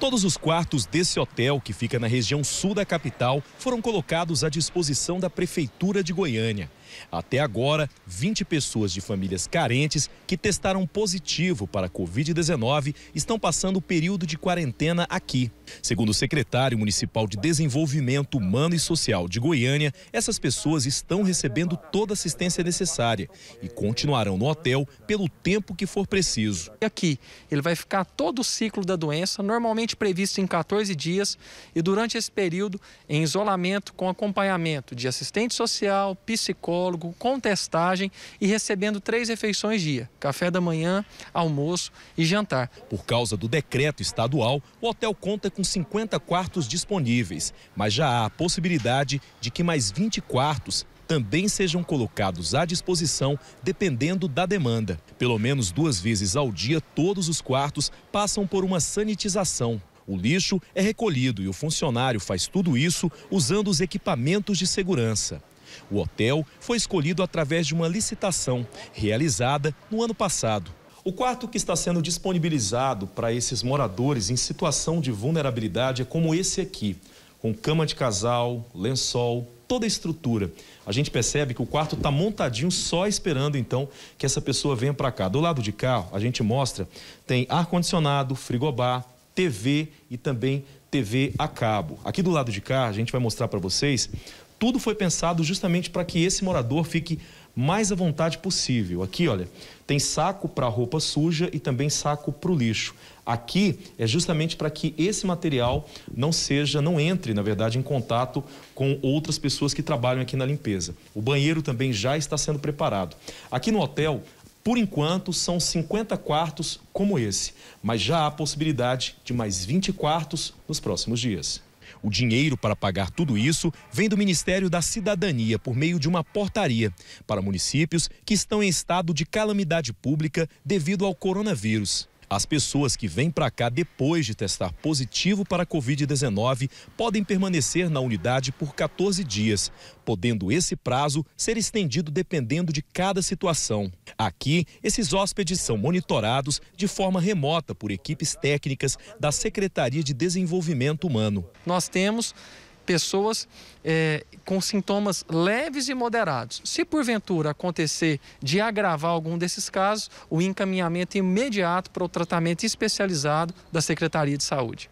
Todos os quartos desse hotel, que fica na região sul da capital, foram colocados à disposição da Prefeitura de Goiânia. Até agora, 20 pessoas de famílias carentes que testaram positivo para a Covid-19 estão passando o período de quarentena aqui. Segundo o secretário municipal de Desenvolvimento Humano e Social de Goiânia, essas pessoas estão recebendo toda a assistência necessária e continuarão no hotel pelo tempo que for preciso. Aqui, ele vai ficar todo o ciclo da doença, normalmente previsto em 14 dias, e durante esse período, em isolamento com acompanhamento de assistente social, psicólogo, psicólogo, com testagem e recebendo três refeições dia: café da manhã, almoço e jantar. Por causa do decreto estadual, o hotel conta com 50 quartos disponíveis, mas já há a possibilidade de que mais 20 quartos também sejam colocados à disposição dependendo da demanda. Pelo menos duas vezes ao dia, todos os quartos passam por uma sanitização. O lixo é recolhido e o funcionário faz tudo isso usando os equipamentos de segurança. O hotel foi escolhido através de uma licitação realizada no ano passado. O quarto que está sendo disponibilizado para esses moradores em situação de vulnerabilidade é como esse aqui, com cama de casal, lençol, toda a estrutura. A gente percebe que o quarto está montadinho só esperando então que essa pessoa venha para cá. Do lado de cá, a gente mostra, tem ar-condicionado, frigobar, TV e também TV a cabo. Aqui do lado de cá, a gente vai mostrar para vocês, tudo foi pensado justamente para que esse morador fique mais à vontade possível. Aqui, olha, tem saco para roupa suja e também saco para o lixo. Aqui é justamente para que esse material não seja, não entre, na verdade, em contato com outras pessoas que trabalham aqui na limpeza. O banheiro também já está sendo preparado. Aqui no hotel, por enquanto, são 50 quartos como esse, mas já há possibilidade de mais 20 quartos nos próximos dias. O dinheiro para pagar tudo isso vem do Ministério da Cidadania por meio de uma portaria para municípios que estão em estado de calamidade pública devido ao coronavírus. As pessoas que vêm para cá depois de testar positivo para a Covid-19 podem permanecer na unidade por 14 dias, podendo esse prazo ser estendido dependendo de cada situação. Aqui, esses hóspedes são monitorados de forma remota por equipes técnicas da Secretaria de Desenvolvimento Humano. Nós temos pessoas é, com sintomas leves e moderados. Se porventura acontecer de agravar algum desses casos, o encaminhamento imediato para o tratamento especializado da Secretaria de Saúde.